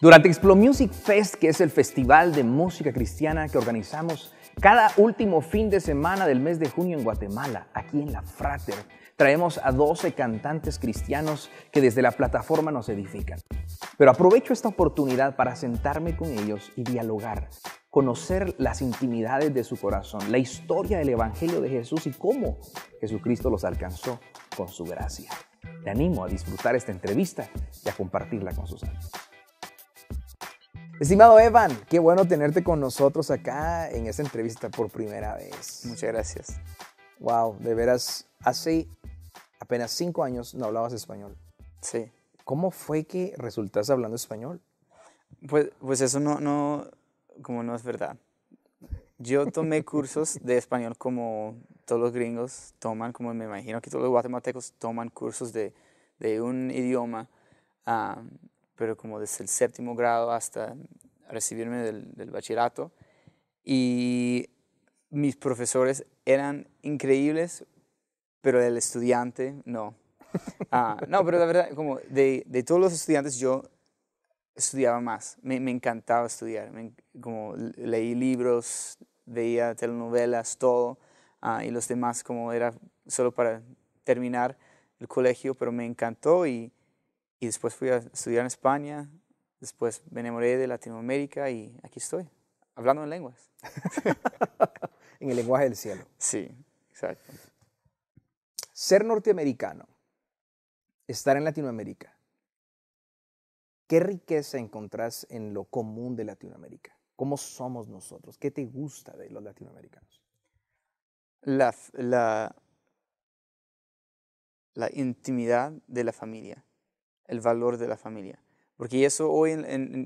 Durante Explo Music Fest, que es el festival de música cristiana que organizamos cada último fin de semana del mes de junio en Guatemala, aquí en la Frater, traemos a 12 cantantes cristianos que desde la plataforma nos edifican. Pero aprovecho esta oportunidad para sentarme con ellos y dialogar, conocer las intimidades de su corazón, la historia del Evangelio de Jesús y cómo Jesucristo los alcanzó con su gracia. Te animo a disfrutar esta entrevista y a compartirla con sus amigos. Estimado Evan, qué bueno tenerte con nosotros acá en esta entrevista por primera vez. Muchas gracias. Wow, de veras, hace apenas cinco años no hablabas español. Sí. ¿Cómo fue que resultaste hablando español? Pues, pues eso no, no, como no es verdad. Yo tomé cursos de español como todos los gringos toman, como me imagino que todos los guatemaltecos toman cursos de, un idioma pero como desde el séptimo grado hasta recibirme del, bachillerato. Y mis profesores eran increíbles, pero el estudiante no. Ah, no, pero la verdad, como de, de, todos los estudiantes yo estudiaba más, me, me encantaba estudiar, como leí libros, veía telenovelas, todo, ah, y los demás como era solo para terminar el colegio, pero me encantó y y después fui a estudiar en España, después me enamoré de Latinoamérica y aquí estoy, hablando en lenguas. en el lenguaje del cielo. Sí, exacto. Ser norteamericano, estar en Latinoamérica, ¿qué riqueza encontrás en lo común de Latinoamérica? ¿Cómo somos nosotros? ¿Qué te gusta de los latinoamericanos? La, la, la intimidad de la familia el valor de la familia. Porque eso hoy,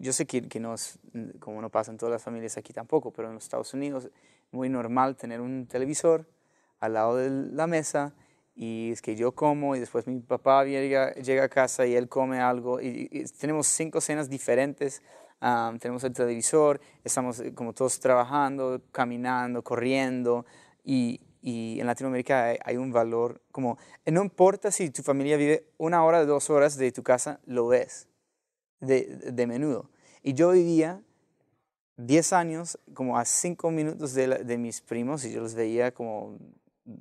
yo sé que, no es, mm, como no pasa en todas las familias aquí tampoco, pero en los Estados Unidos es muy normal tener un televisor al lado de la mesa y es que yo como y después mi papá llega, llega a casa y él come algo y, tenemos cinco cenas diferentes, tenemos el televisor, estamos eh, como todos trabajando, caminando, corriendo y y en Latinoamérica hay, un valor como, no importa si tu familia vive una hora, dos horas de tu casa, lo ves de, de menudo. Y yo vivía 10 años como a 5 minutos de, de, mis primos y yo los veía como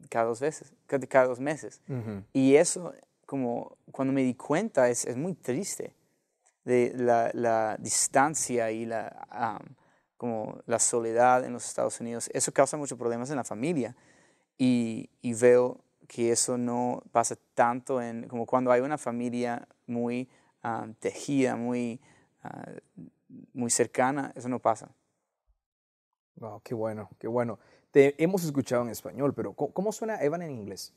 cada dos veces, cada, dos meses. Y eso, como cuando me di cuenta, es, es muy triste de la, la distancia y la, como la soledad en los Estados Unidos. Eso causa muchos problemas en la familia y, veo que eso no pasa tanto en, como cuando hay una familia muy ah, tejida, muy, ah, muy cercana, eso no pasa. Wow, qué bueno, qué bueno. Te hemos escuchado en español, pero ¿cómo, suena Evan en inglés?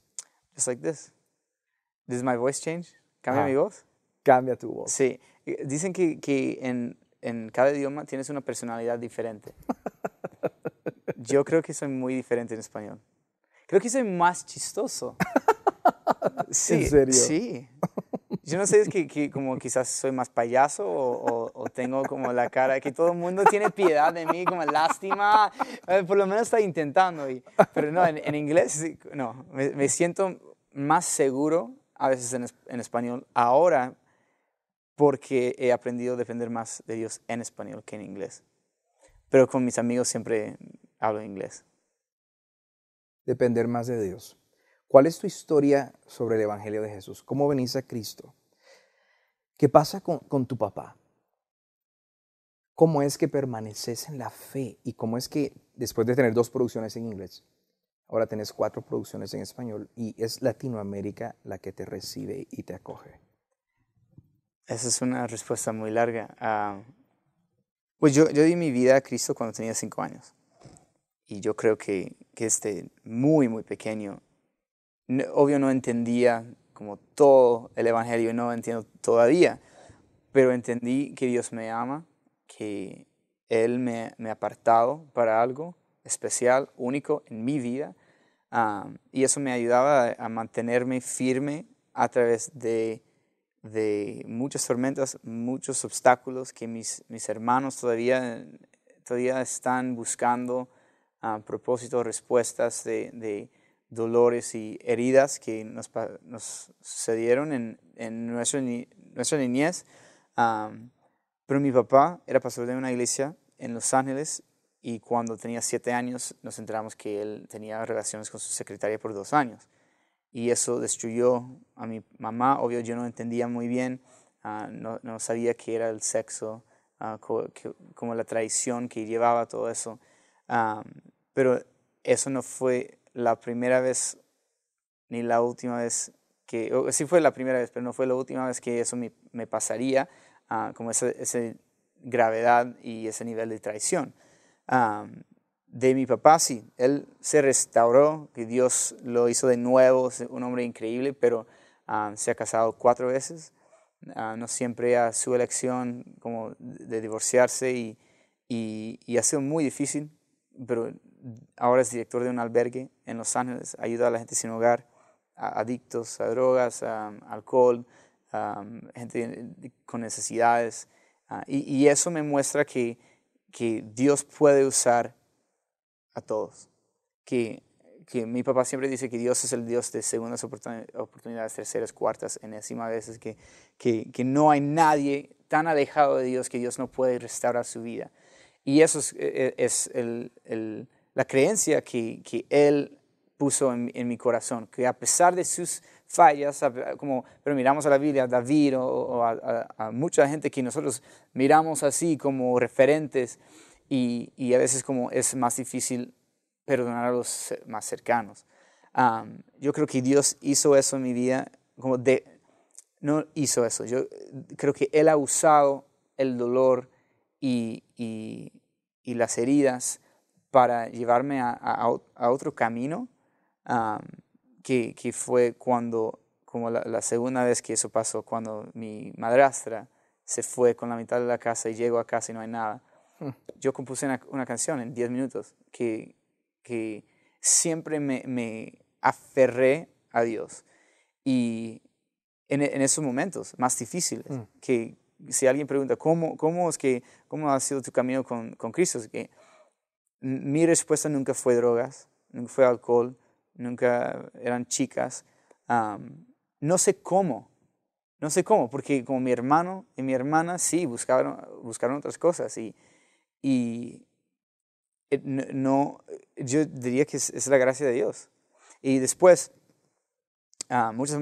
Just like this. This my voice change. ¿Cambia mi voz? Cambia tu voz. Sí. Eh, dicen que, que en, en cada idioma tienes una personalidad diferente. Yo creo que soy muy diferente en español. Creo que soy más chistoso. Sí, ¿En serio? Sí. Yo no sé, es que, como quizás soy más payaso o, tengo como la cara que todo el mundo tiene piedad de mí, como lástima. Eh, por lo menos está intentando. Y, pero no, en, inglés, no, me, siento más seguro a veces en, español ahora porque he aprendido a defender más de Dios en español que en inglés. Pero con mis amigos siempre hablo inglés depender más de Dios. ¿Cuál es tu historia sobre el Evangelio de Jesús? ¿Cómo venís a Cristo? ¿Qué pasa con, tu papá? ¿Cómo es que permaneces en la fe? ¿Y cómo es que después de tener dos producciones en inglés, ahora tenés cuatro producciones en español y es Latinoamérica la que te recibe y te acoge? Esa es una respuesta muy larga. Ah, pues yo di mi vida a Cristo cuando tenía cinco años y yo creo que, que este muy, muy pequeño, obvio no entendía como todo el Evangelio, no entiendo todavía, pero entendí que Dios me ama, que Él me, me ha apartado para algo especial, único en mi vida, y eso me ayudaba a, mantenerme firme a través de, de muchas tormentas, muchos obstáculos que mis, mis hermanos todavía, todavía están buscando propósitos, respuestas de, dolores y heridas que nos, sucedieron en, nuestro nuestra niñez. pero mi papá era pastor de una iglesia en Los Ángeles y cuando tenía siete años nos enteramos que él tenía relaciones con su secretaria por dos años. Y eso destruyó a mi mamá. Obvio, yo no entendía muy bien, ah, no, sabía qué era el sexo, ah, como la traición que llevaba todo eso. Pero eso no fue la primera vez ni la última vez que, sí fue la primera vez, pero no fue la última vez que eso me, pasaría, ah, como esa, gravedad y ese nivel de traición. Ah, de mi papá, sí, él se restauró, que Dios lo hizo de nuevo, es un hombre increíble, pero ah, se ha casado cuatro veces, no siempre a su elección como de divorciarse y, y ha sido muy difícil, pero ahora es director de un albergue en Los Ángeles, ayuda a la gente sin hogar, a adictos a drogas, a, um, alcohol, um, gente con necesidades. Ah, y, eso me muestra que, que Dios puede usar a todos. Que, que, mi papá siempre dice que Dios es el Dios de segundas oportunidades, terceras, cuartas, enésimas veces, que, que, que, no hay nadie tan alejado de Dios que Dios no puede restaurar su vida. Y eso es, e, e, el, la creencia que, Él puso en, mi corazón, que a pesar de sus fallas, como, pero miramos a la Biblia, a David o, a, mucha gente que nosotros miramos así como referentes y, a veces como es más difícil perdonar a los más cercanos. yo creo que Dios hizo eso en mi vida, como de, no hizo eso, yo creo que Él ha usado el dolor y las heridas para llevarme a, otro camino, que, fue cuando, como la, segunda vez que eso pasó, cuando mi madrastra se fue con la mitad de la casa y llego a casa y no hay nada. Hmm. Yo compuse una, una canción en 10 minutos que, que siempre me, me, aferré a Dios. Y en, esos momentos más difíciles, hmm. que si alguien pregunta, ¿cómo, cómo, es que, ¿cómo ha sido tu camino con, con Cristo? que, mi respuesta nunca fue drogas, nunca fue alcohol, nunca eran chicas. no sé cómo, no sé cómo, porque como mi hermano y mi hermana sí buscaron, buscaron otras cosas y, y eh, no, yo diría que es, la gracia de Dios. Y después, ah, muchas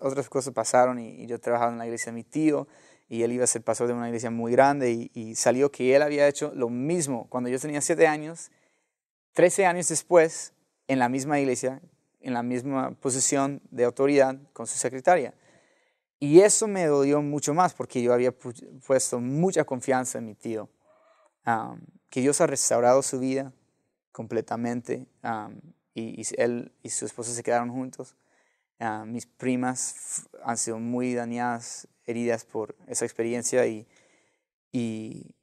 otras cosas pasaron y, yo trabajaba en la iglesia de mi tío y él iba a ser pastor de una iglesia muy grande y, salió que él había hecho lo mismo cuando yo tenía siete años, 13 años después, en la misma iglesia, en la misma posición de autoridad con su secretaria. Y eso me dolió mucho más porque yo había puesto mucha confianza en mi tío, um, que Dios ha restaurado su vida completamente um, y, él y su esposa se quedaron juntos. Ah, mis primas han sido muy dañadas heridas por esa experiencia y, y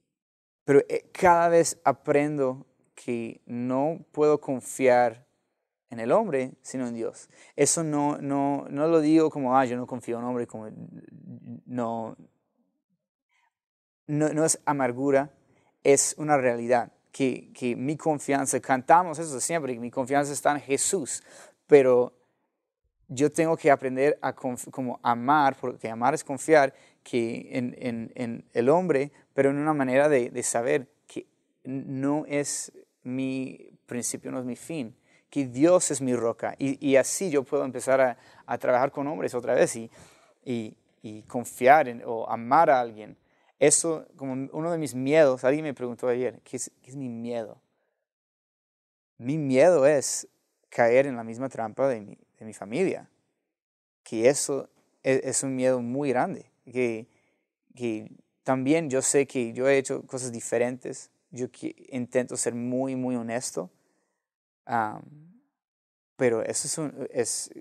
pero eh, cada vez aprendo que no puedo confiar en el hombre, sino en Dios. Eso no, no, no lo digo como, ah, yo no confío en hombre, como, no, no, es amargura, es una realidad, que, que mi confianza, cantamos eso siempre, que mi confianza está en Jesús, pero yo tengo que aprender a como amar, porque amar es confiar que en, el hombre, pero en una manera de, saber que no es mi principio, no es mi fin, que Dios es mi roca. Y, así yo puedo empezar a, trabajar con hombres otra vez y, y, confiar o amar a alguien. Eso, como uno de mis miedos, alguien me preguntó ayer, ¿qué es, mi miedo? Mi miedo es caer en la misma trampa de mi, mi familia. Que eso e-, es, un miedo muy grande. Que, que también yo sé que yo he hecho cosas diferentes. Yo intento ser muy, muy honesto. pero eso es,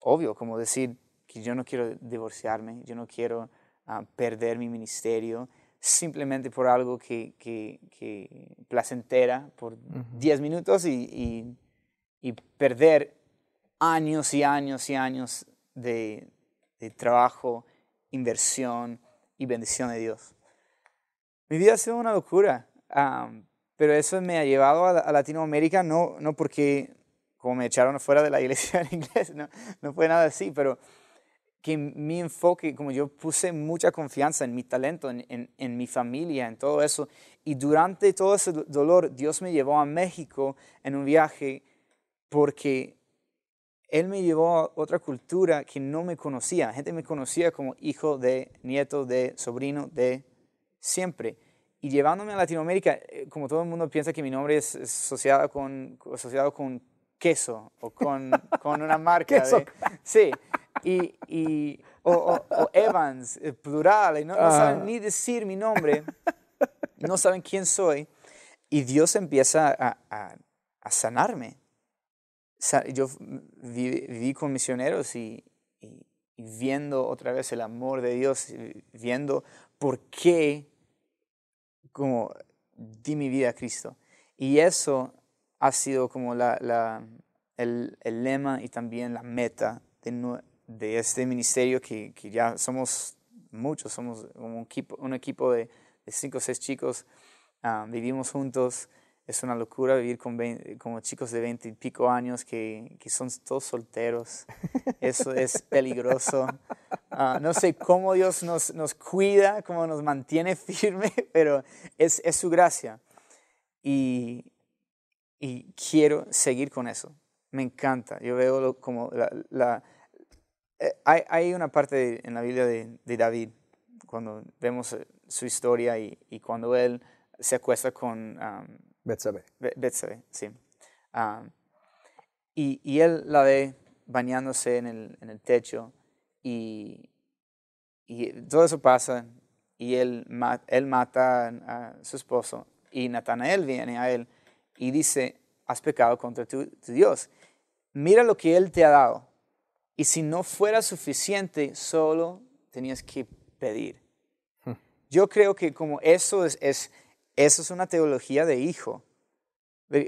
obvio, como decir que yo no quiero divorciarme, yo no quiero ah, perder mi ministerio simplemente por algo que, que, placentera por diez minutos y, y, perder años y años y años de, trabajo, inversión y bendición de Dios. Mi vida ha sido una locura, pero eso me ha llevado a, Latinoamérica no, no porque como me echaron fuera de la iglesia en inglés, no, no fue nada así, pero que mi enfoque, como yo puse mucha confianza en mi talento, en, en, mi familia, en todo eso, y durante todo ese dolor Dios me llevó a México en un viaje porque él me llevó a otra cultura que no me conocía. La gente me conocía como hijo de, nieto de, sobrino de, siempre. Y llevándome a Latinoamérica, eh, como todo el mundo piensa que mi nombre es asociado con, asociado con queso o con, con una marca. de, sí. Y, y o, Evans, eh, plural, y no, saben ah. ni decir mi nombre, no saben quién soy. Y Dios empieza a, a sanarme yo viví, con misioneros y, viendo otra vez el amor de Dios, eh, viendo por qué como di mi vida a Cristo. Y eso ha sido como la, el, lema y también la meta de, de este ministerio que, que, ya somos muchos, somos un equipo, un equipo de, cinco o seis chicos, ah, vivimos juntos es una locura vivir con eh, como chicos de 20 y pico años que, que son todos solteros. Eso es peligroso. Ah, no sé cómo Dios nos, nos, cuida, cómo nos mantiene firme, pero es, es su gracia. Y, y, quiero seguir con eso. Me encanta. Yo veo como la... Eh, hay, hay, una parte en la Biblia de, David, cuando vemos eh, su historia y, y cuando él se acuesta con... Betsabe. Betsabe, sí. y, él la ve bañándose en el, en el techo y, y, todo eso pasa y él, él mata a su esposo y Natanael viene a él y dice, has pecado contra tu, Dios. Mira lo que él te ha dado. Y si no fuera suficiente, solo tenías que pedir. Hmm. Yo creo que como eso es eso es una teología de hijo.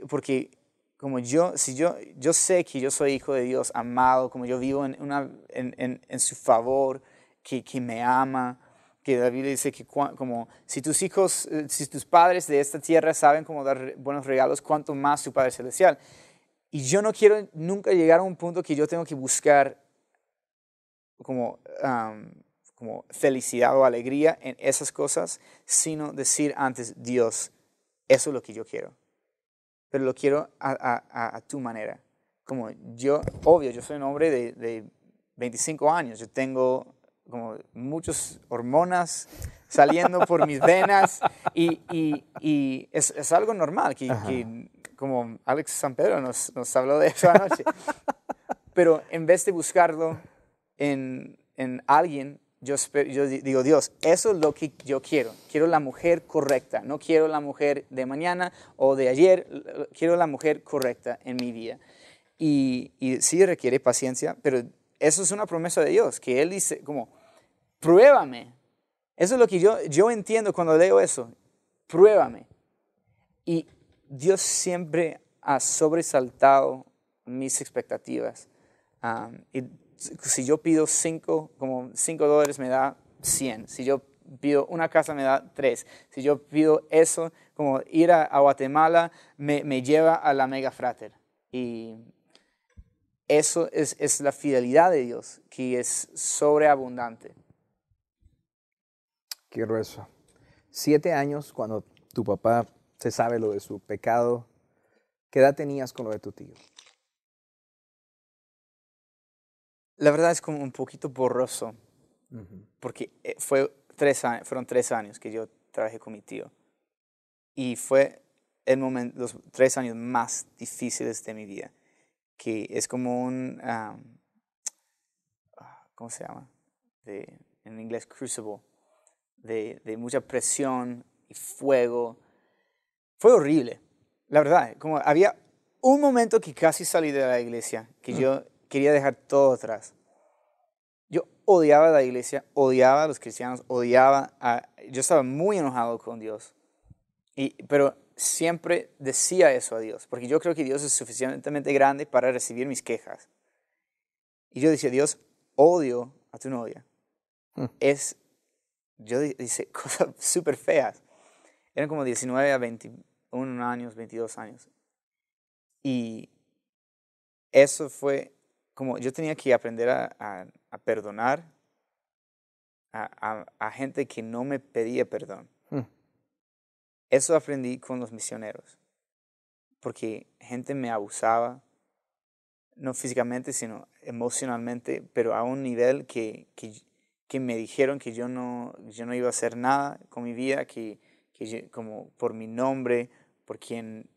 Porque como yo, si yo, yo sé que yo soy hijo de Dios, amado, como yo vivo en, una, en, su favor, que, que, me ama, que David dice que como si tus hijos, eh, si tus padres de esta tierra saben cómo dar buenos regalos, ¿cuánto más su Padre Celestial. Y yo no quiero nunca llegar a un punto que yo tengo que buscar como como felicidad o alegría en esas cosas, sino decir antes, Dios, eso es lo que yo quiero, pero lo quiero a, tu manera. Como yo, obvio, yo soy un hombre de, 25 años, yo tengo como muchas hormonas saliendo por mis venas y, es, algo normal, que, como Alex San Pedro nos, nos habló de eso anoche, pero en vez de buscarlo en, en alguien, yo, digo, Dios, eso es lo que yo quiero. Quiero la mujer correcta, no quiero la mujer de mañana o de ayer, quiero la mujer correcta en mi vida. Y, sí requiere paciencia, pero eso es una promesa de Dios, que Él dice como, pruébame. Eso es lo que yo, yo entiendo cuando leo eso, pruébame. Y Dios siempre ha sobresaltado mis expectativas. y si yo pido cinco, como cinco dólares me da 100. Si yo pido una casa me da tres. Si yo pido eso, como ir a, Guatemala me, lleva a la mega frater. Y eso es, la fidelidad de Dios, que es sobreabundante. Quiero eso. Siete años cuando tu papá se sabe lo de su pecado. ¿Qué edad tenías con lo de tu tío? La verdad es como un poquito borroso, porque eh, fue tres, fueron tres años que yo trabajé con mi tío y fue el momento, los tres años más difíciles de mi vida, que es como un, ¿cómo se llama? De, en inglés, crucible, de, de mucha presión y fuego. Fue horrible, la verdad, como había un momento que casi salí de la iglesia, que yo quería dejar todo atrás. Yo odiaba la iglesia, odiaba a los cristianos, odiaba a... Yo estaba muy enojado con Dios, y, pero siempre decía eso a Dios, porque yo creo que Dios es suficientemente grande para recibir mis quejas. Y yo decía, Dios, odio a tu novia. Hmm. Es, yo dice, cosas súper feas. Eran como 19 a 21 años, 22 años. Y eso fue como yo tenía que aprender a, perdonar a, gente que no me pedía perdón. Hmm. Eso aprendí con los misioneros, porque gente me abusaba, no físicamente, sino emocionalmente, pero a un nivel que, que, me dijeron que yo no, yo no iba a hacer nada con mi vida, que, que como por mi nombre, por quien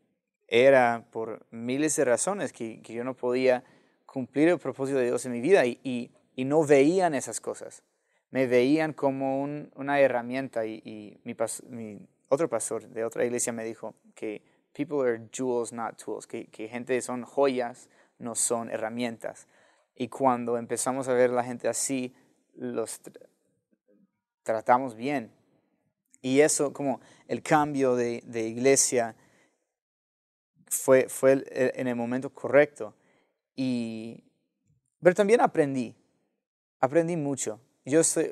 era, por miles de razones que yo no podía cumplir el propósito de Dios en mi vida y, no veían esas cosas. Me veían como una herramienta y, mi, otro pastor de otra iglesia me dijo que people are jewels, not tools, que, gente son joyas, no son herramientas. Y cuando empezamos a ver a la gente así, los tratamos bien. Y eso, como el cambio de, de iglesia, fue, fue en el momento correcto. Y, pero también aprendí, aprendí mucho. Yo soy,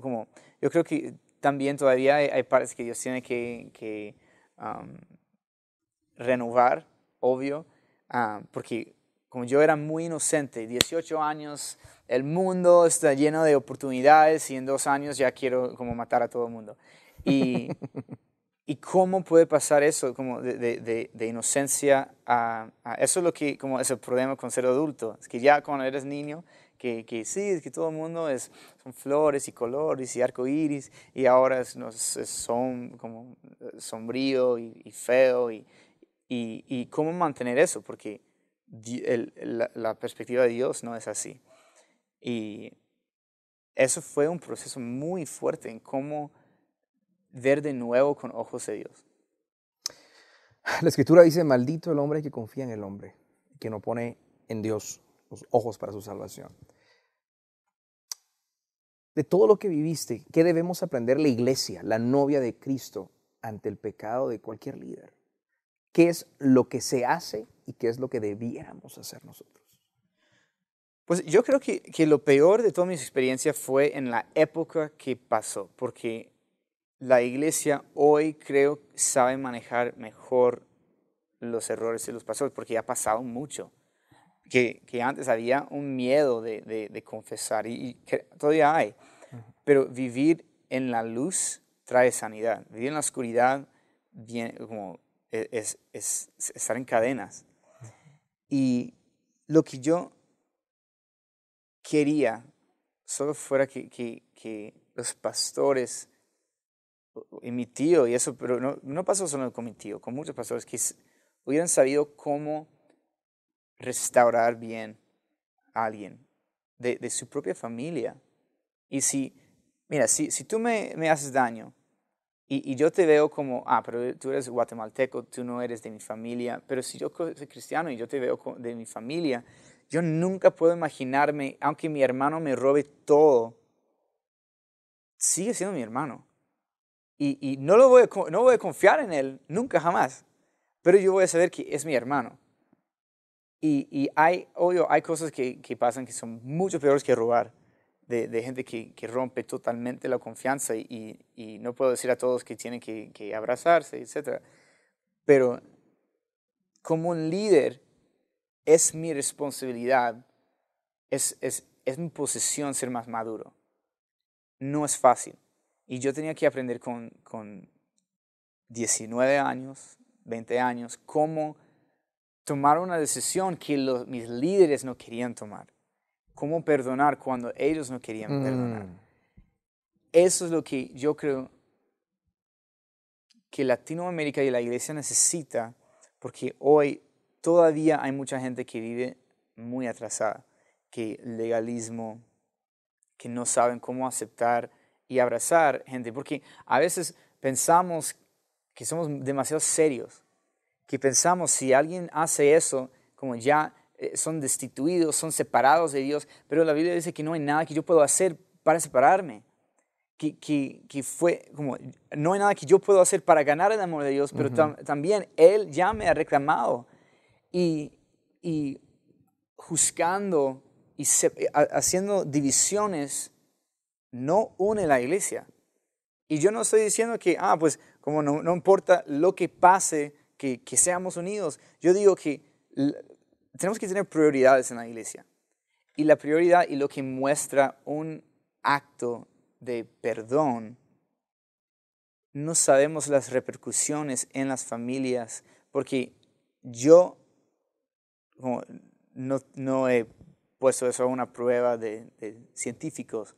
como, yo creo que también todavía hay, partes que Dios tiene que, que renovar, obvio, ah, porque como yo era muy inocente, 18 años, el mundo está lleno de oportunidades y en dos años ya quiero como matar a todo el mundo. Y, ¿Y cómo puede pasar eso como de, inocencia a, a, Eso es lo que como es el problema con ser adulto. Es que ya cuando eres niño, que, que sí, es que todo el mundo es, son flores y colores y iris y ahora son como eh, sombrío y, feo. Y, y, cómo mantener eso? Porque la perspectiva de Dios no es así. Y eso fue un proceso muy fuerte en cómo ver de nuevo con ojos de Dios. La escritura dice, maldito el hombre que confía en el hombre, que no pone en Dios los ojos para su salvación. De todo lo que viviste, ¿qué debemos aprender la iglesia, la novia de Cristo, ante el pecado de cualquier líder? ¿Qué es lo que se hace y qué es lo que debiéramos hacer nosotros? Pues yo creo que, lo peor de toda mis experiencias fue en la época que pasó, porque la iglesia hoy creo sabe manejar mejor los errores de los pastores porque ya ha pasado mucho. Que, antes había un miedo de, confesar y, todavía hay. Pero vivir en la luz trae sanidad. Vivir en la oscuridad bien, como e, es, estar en cadenas. Y lo que yo quería solo fuera que, que los pastores y mi tío, y eso, pero no, no pasó solo con mi tío, con muchos pastores que hubieran sabido cómo restaurar bien a alguien de, de su propia familia. Y si, mira, si, si tú me, me haces daño y, y, yo te veo como, ah, pero tú eres guatemalteco, tú no eres de mi familia, pero si yo soy cristiano y yo te veo de mi familia, yo nunca puedo imaginarme, aunque mi hermano me robe todo, sigue siendo mi hermano y, no, lo voy a, no voy a confiar en él nunca jamás, pero yo voy a saber que es mi hermano. Y, hay, hay cosas que, pasan que son mucho peores que robar, de, gente que, rompe totalmente la confianza y, no puedo decir a todos que tienen que, abrazarse, etc. Pero como un líder es mi responsabilidad, es, es, es mi posición ser más maduro. No es fácil y yo tenía que aprender con, con 19 años, 20 años, cómo tomar una decisión que mis líderes no querían tomar. Cómo perdonar cuando ellos no querían perdonar. Mm. Eso es lo que yo creo que Latinoamérica y la iglesia necesita, porque hoy todavía hay mucha gente que vive muy atrasada, que legalismo, que no saben cómo aceptar y abrazar gente, porque a veces pensamos que somos demasiado serios, que pensamos si alguien hace eso, como ya eh, son destituidos, son separados de Dios, pero la Biblia dice que no hay nada que yo puedo hacer para separarme, que, que, que fue como, no hay nada que yo puedo hacer para ganar el amor de Dios, pero también Él ya me ha reclamado y, y juzgando y haciendo divisiones no une la iglesia. Y yo no estoy diciendo que, ah, pues como no, importa lo que pase, que, seamos unidos. Yo digo que tenemos que tener prioridades en la iglesia. Y la prioridad y lo que muestra un acto de perdón, no sabemos las repercusiones en las familias, porque yo no, he puesto eso a una prueba de científicos,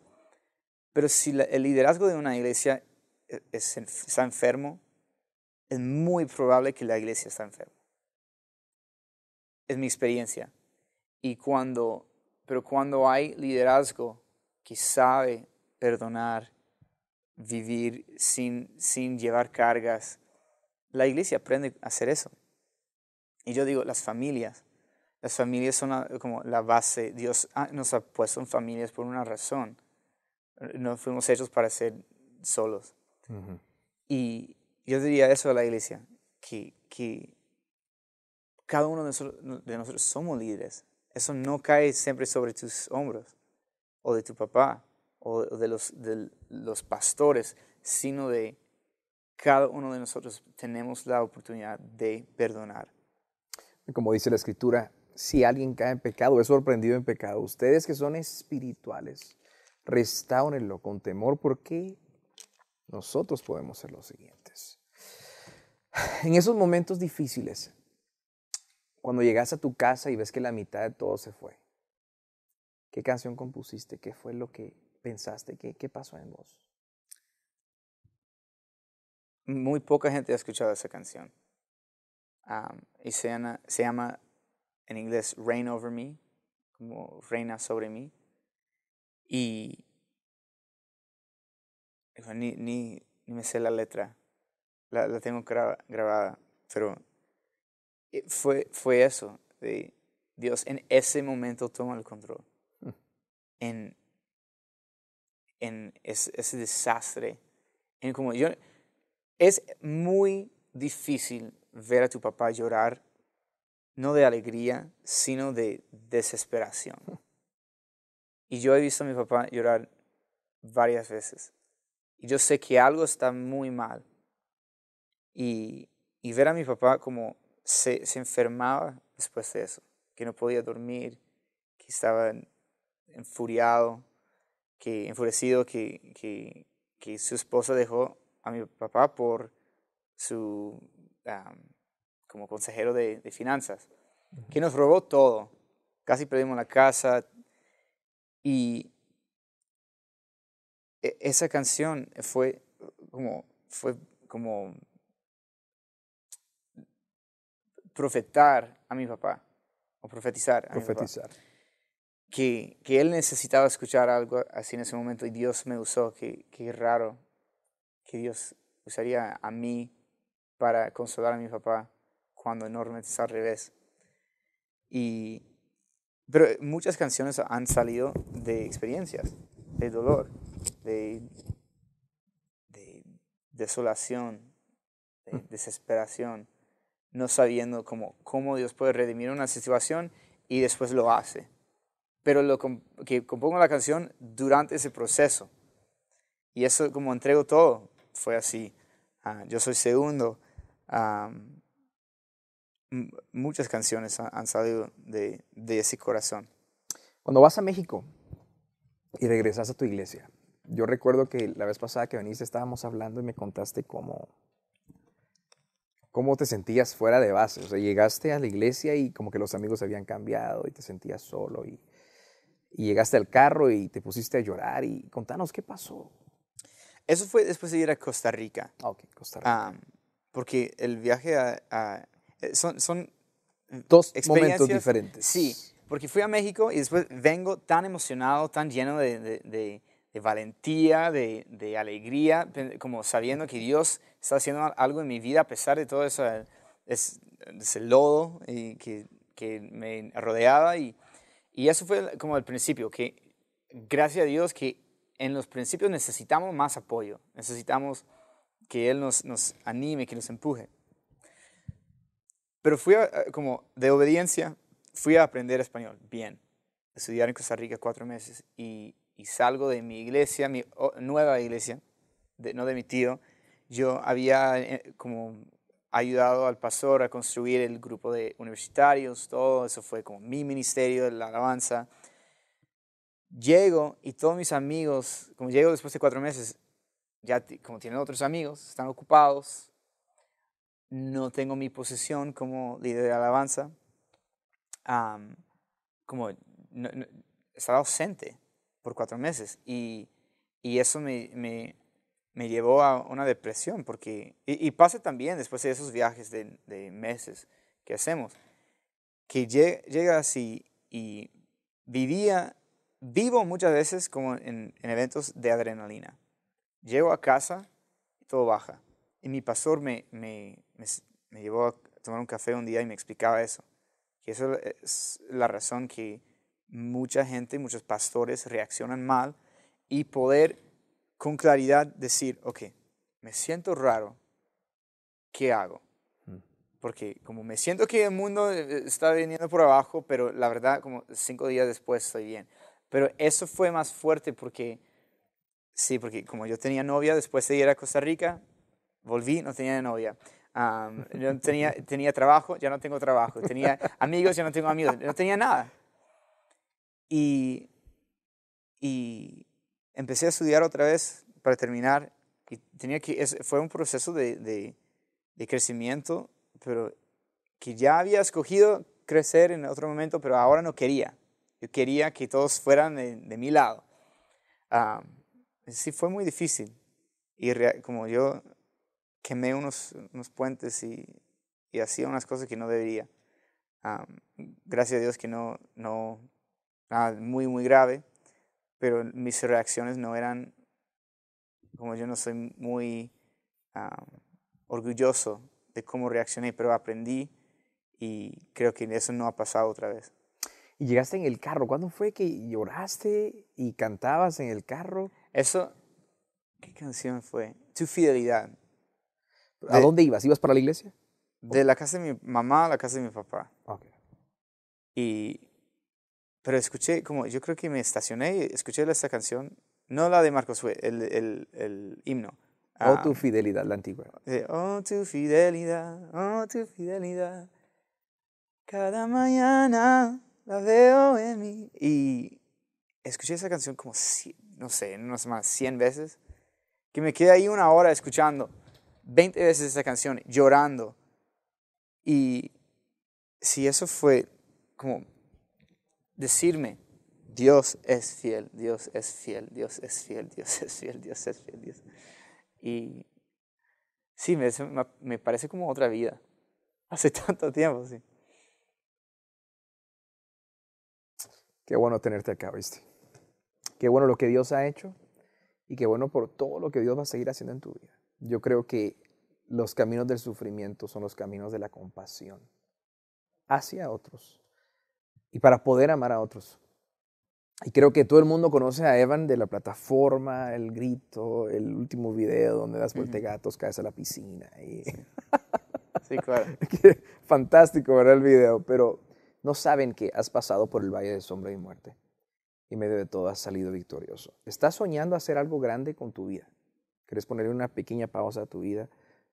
pero si el liderazgo de una iglesia e, está enfermo, es muy probable que la iglesia está enferma. Es mi experiencia. Y cuando, pero cuando hay liderazgo que sabe perdonar, vivir sin, llevar cargas, la iglesia aprende a hacer eso. Y yo digo, las familias, las familias son como la base. Dios ah, nos ha puesto en familias por una razón no fuimos hechos para ser solos. Y yo diría eso a la iglesia, que, que cada uno de nosotros, somos líderes. Eso no cae siempre sobre tus hombros, o de tu papá, o de los, de los pastores, sino de cada uno de nosotros tenemos la oportunidad de perdonar. Como dice la escritura, si alguien cae en pecado, es sorprendido en pecado. Ustedes que son espirituales, restáurenlo con temor porque nosotros podemos ser los siguientes. En esos momentos difíciles, cuando llegas a tu casa y ves que la mitad de todo se fue, ¿qué canción compusiste? ¿Qué fue lo que pensaste? ¿Qué, qué pasó en vos? Muy poca gente ha escuchado esa canción. y se, se llama en inglés Rain Over Me, como Reina sobre mí. Y. ni, ni, ni me sé la letra. La, la tengo grabada. Pero eh, fue, fue eso. De Dios en ese momento toma el control. Mm. En, en ese, ese, desastre. En como yo, es muy difícil ver a tu papá llorar, no de alegría, sino de desesperación. Y yo he visto a mi papá llorar varias veces. Y yo sé que algo está muy mal. Y, ver a mi papá como se, enfermaba después de eso, que no podía dormir, que estaba enfuriado, que enfurecido, que, su esposa dejó a mi papá por su como consejero de, finanzas, que nos robó todo. Casi perdimos la casa, y e, esa canción fue como, fue como profetar a mi papá, o profetizar a profetizar. mi papá. Que, que él necesitaba escuchar algo así en ese momento y Dios me usó, que, que raro que Dios usaría a mí para consolar a mi papá cuando enormemente es al revés. Y pero eh, muchas canciones han salido de experiencias, de dolor, de, de desolación, de mm. desesperación, no sabiendo cómo, cómo Dios puede redimir una situación y después lo hace. Pero lo que compongo la canción durante ese proceso. Y eso como entrego todo, fue así. Ah, yo soy segundo muchas canciones han salido de, ese corazón. Cuando vas a México y regresas a tu iglesia, yo recuerdo que la vez pasada que viniste estábamos hablando y me contaste cómo, cómo te sentías fuera de base. O sea, llegaste a la iglesia y como que los amigos habían cambiado y te sentías solo y, llegaste al carro y te pusiste a llorar y contanos qué pasó. Eso fue después de ir a Costa Rica. Ah, ok, Costa Rica. Ah, porque el viaje a eh, son, dos momentos diferentes. Sí, porque fui a México y después vengo tan emocionado, tan lleno de, valentía, de, alegría, como sabiendo que Dios está haciendo algo en mi vida a pesar de todo eso, es, ese lodo que, me rodeaba. Y, y eso fue como el principio, que gracias a Dios que en los principios necesitamos más apoyo, necesitamos que Él nos anime, que nos empuje. Pero fui eh, como de obediencia, fui a aprender español, bien. Estudiar en Costa Rica cuatro meses y, salgo de mi iglesia, mi nueva iglesia, de, no de mi tío. Yo había eh, como ayudado al pastor a construir el grupo de universitarios, todo eso fue como mi ministerio de la alabanza. Llego y todos mis amigos, como llego después de cuatro meses, ya como tienen otros amigos, están ocupados, no tengo mi posición como líder de alabanza, como estaba ausente por cuatro meses y, eso me, llevó a una depresión porque, y, pasa también después de esos viajes de, meses que hacemos, que llega así y, vivía, vivo muchas veces como en, eventos de adrenalina. Llego a casa y todo baja. Y mi pastor me, me, llevó a tomar un café un día y me explicaba eso. Que eso es la razón que mucha gente, muchos pastores reaccionan mal y poder con claridad decir, ok, me siento raro, ¿qué hago? Mm. Porque como me siento que el mundo eh, eh, está viniendo por abajo, pero la verdad como cinco días después estoy bien. Pero eso fue más fuerte porque, sí, porque como yo tenía novia después de ir a Costa Rica, volví, no tenía novia yo tenía, tenía trabajo, ya no tengo trabajo. Tenía amigos, ya no tengo amigos. No tenía nada. Y, y empecé a estudiar otra vez para terminar. Y tenía que, fue un proceso de, de, crecimiento, pero que ya había escogido crecer en otro momento, pero ahora no quería. Yo quería que todos fueran de, mi lado. Um, sí, fue muy difícil. Y como yo quemé unos, unos puentes y, y hacía unas cosas que no debería. Ah, gracias a Dios que no, no, nada muy, muy grave, pero mis reacciones no eran, como yo no soy muy ah, orgulloso de cómo reaccioné, pero aprendí y creo que eso no ha pasado otra vez. Y llegaste en el carro, ¿cuándo fue que lloraste y cantabas en el carro? Eso, ¿qué canción fue? Tu fidelidad. ¿A dónde ibas? ¿Ibas para la iglesia? De la casa de mi mamá a la casa de mi papá. Okay. Y, pero escuché, como yo creo que me estacioné y escuché esta canción, no la de Marcos Fue, el, el, el himno. Oh, tu ah. fidelidad, la antigua. oh, tu fidelidad, oh, tu fidelidad. Cada mañana la veo en mí. Y escuché esa canción como, no sé, sé más 100 veces, que me quedé ahí una hora escuchando. Veinte veces esa canción llorando. Y si eso fue como decirme, Dios es fiel, Dios es fiel, Dios es fiel, Dios es fiel, Dios es fiel, Dios. Y sí, me parece como otra vida. Hace tanto tiempo, sí. Qué bueno tenerte acá, viste. Qué bueno lo que Dios ha hecho y qué bueno por todo lo que Dios va a seguir haciendo en tu vida. Yo creo que los caminos del sufrimiento son los caminos de la compasión hacia otros y para poder amar a otros. Y creo que todo el mundo conoce a Evan de la plataforma, el grito, el último video donde das voltegatos, caes a la piscina. Y... Sí. claro. Fantástico, ver El video, pero no saben que has pasado por el valle de sombra y muerte. Y medio de todo has salido victorioso. Estás soñando hacer algo grande con tu vida. ¿Quieres ponerle una pequeña pausa a tu vida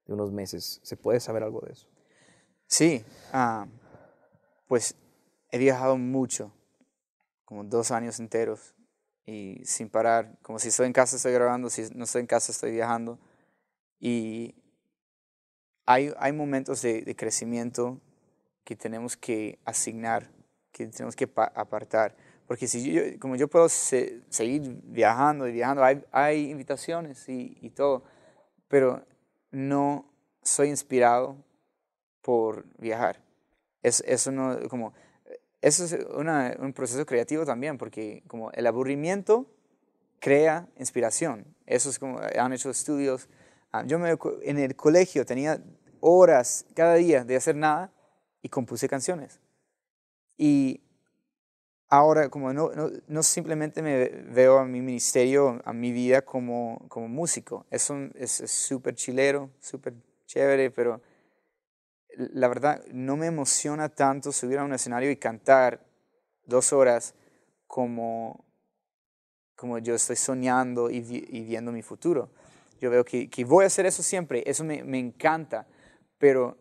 de unos meses? ¿Se puede saber algo de eso? Sí, ah, pues he viajado mucho, como dos años enteros, y sin parar, como si estoy en casa estoy grabando, si no estoy en casa estoy viajando. Y hay, hay momentos de crecimiento que tenemos que asignar, que tenemos que apartar. Porque si yo, como yo puedo seguir viajando y viajando, hay, hay invitaciones y, y, todo, pero no soy inspirado por viajar. Es, eso no, como, eso es un proceso creativo también, porque como el aburrimiento crea inspiración. Eso es como han hecho estudios. Ah, yo me, en el colegio tenía horas cada día de hacer nada y compuse canciones. Y ahora como no, no, no, simplemente me veo a mi ministerio, a mi vida como, como músico. Eso es súper chilero, súper chévere, pero la verdad no me emociona tanto subir a un escenario y cantar dos horas como, como yo estoy soñando y, viendo mi futuro. Yo veo que, que, voy a hacer eso siempre, eso me, me encanta, pero...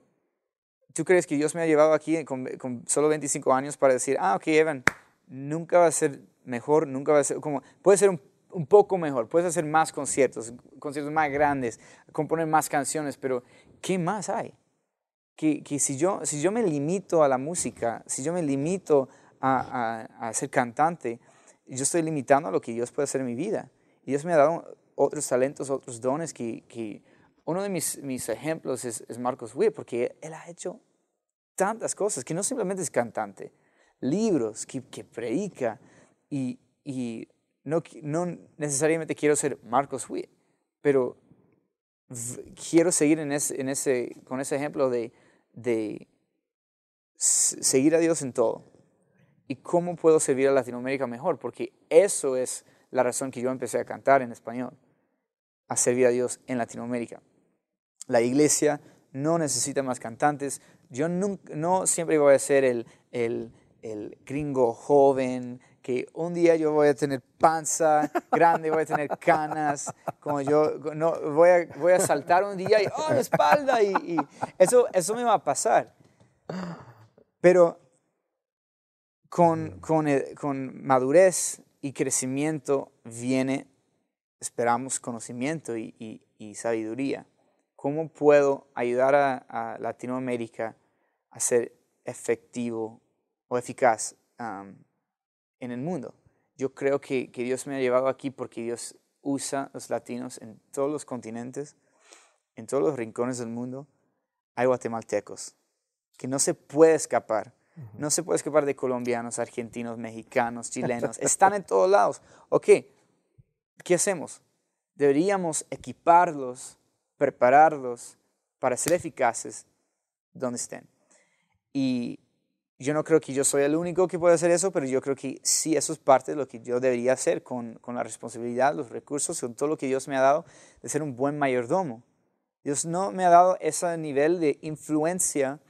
¿Tú crees que Dios me ha llevado aquí con, con solo 25 años para decir, ah, ok, Evan, nunca va a ser mejor, nunca va a ser como, puede ser un, poco mejor, puedes hacer más conciertos, conciertos más grandes, componer más canciones, pero ¿qué más hay? Que, si, yo, me limito a la música, si yo me limito a, ser cantante, yo estoy limitando a lo que Dios puede hacer en mi vida. Y Dios me ha dado otros talentos, otros dones que, uno de mis, ejemplos es, Marcos Witt, porque él ha hecho tantas cosas, que no simplemente es cantante, libros, que, predica. Y, y no, no, necesariamente quiero ser Marcos Witt, pero quiero seguir en ese, en ese, con ese ejemplo de, de seguir a Dios en todo. ¿Y cómo puedo servir a Latinoamérica mejor? Porque eso es la razón que yo empecé a cantar en español, a servir a Dios en Latinoamérica. La iglesia no necesita más cantantes. Yo no, no siempre iba a ser el, el el gringo joven, que un día yo voy a tener panza grande, voy a tener canas, como yo no, voy, a, saltar un día y ¡oh, la espalda! Y, eso, eso me va a pasar. Pero con, eh, madurez y crecimiento viene, esperamos, conocimiento y, sabiduría. ¿Cómo puedo ayudar a Latinoamérica a ser efectivo o eficaz en el mundo. Yo creo que, Dios me ha llevado aquí porque Dios usa los latinos en todos los continentes, en todos los rincones del mundo. Hay guatemaltecos que no se puede escapar. No se puede escapar de colombianos, argentinos, mexicanos, chilenos. Están en todos lados. Ok, ¿qué hacemos? Deberíamos equiparlos, prepararlos para ser eficaces donde estén. Y, yo no creo que yo soy el único que puede hacer eso, pero yo creo que sí, eso es parte de lo que yo debería hacer con, con la responsabilidad, los recursos, con todo lo que Dios me ha dado, de ser un buen mayordomo. Dios no me ha dado ese nivel de influencia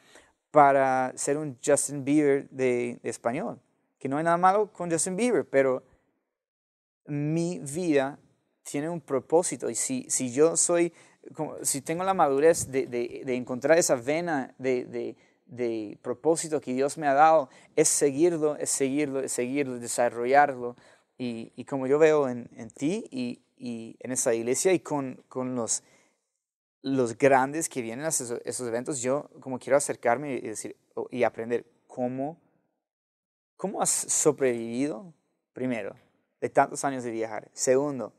para ser un Justin Bieber de, español, que no hay nada malo con Justin Bieber, pero mi vida tiene un propósito y si, si yo soy, si tengo la madurez de, de, de encontrar esa vena de de propósito que Dios me ha dado es seguirlo, es seguirlo, es seguirlo, desarrollarlo. Y, como yo veo en, en ti y, y, en esa iglesia y con, con los, los grandes que vienen a esos, eventos, yo como quiero acercarme y, decir, y aprender cómo, cómo has sobrevivido, primero, de tantos años de viajar. Segundo,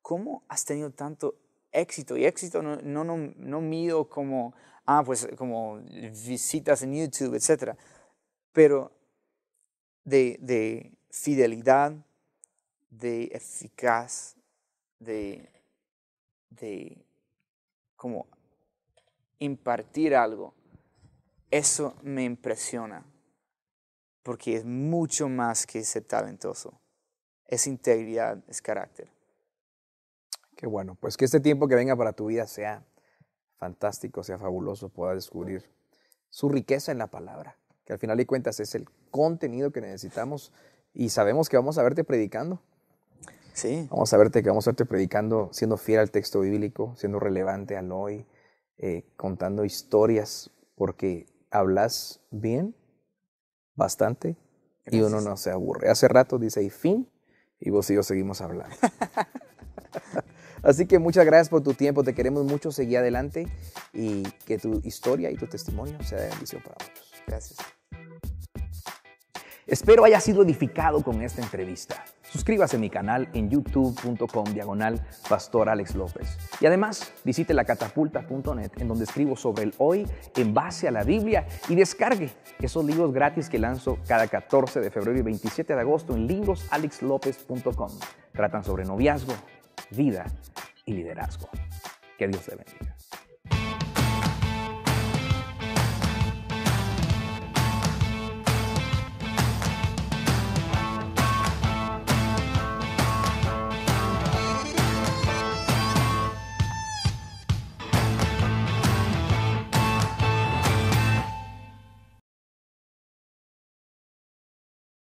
cómo has tenido tanto éxito. Y éxito no, no, no mido como ah, pues como visitas en YouTube, etc. Pero de, de fidelidad, de eficaz, de, de como impartir algo, eso me impresiona, porque es mucho más que ser talentoso, es integridad, es carácter. Qué bueno, pues que este tiempo que venga para tu vida sea fantástico, sea fabuloso, pueda descubrir su riqueza en la palabra, que al final de cuentas es el contenido que necesitamos y sabemos que vamos a verte predicando. Sí. Vamos a verte que vamos a verte predicando, siendo fiel al texto bíblico, siendo relevante al hoy, eh, contando historias, porque hablas bien, bastante, y uno no se aburre. Hace rato dice, y fin, y vos y yo seguimos hablando. Así que muchas gracias por tu tiempo, te queremos mucho, seguí adelante y que tu historia y tu testimonio sea de bendición para otros, Gracias. Espero haya sido edificado con esta entrevista. Suscríbase a mi canal en youtube.com diagonal Pastor Alex López. Y además visite lacatapulta.net en donde escribo sobre el hoy en base a la Biblia y descargue esos libros gratis que lanzo cada 14 de febrero y 27 de agosto en librosalexlopez.com. Tratan sobre noviazgo, vida y liderazgo. Que Dios te bendiga.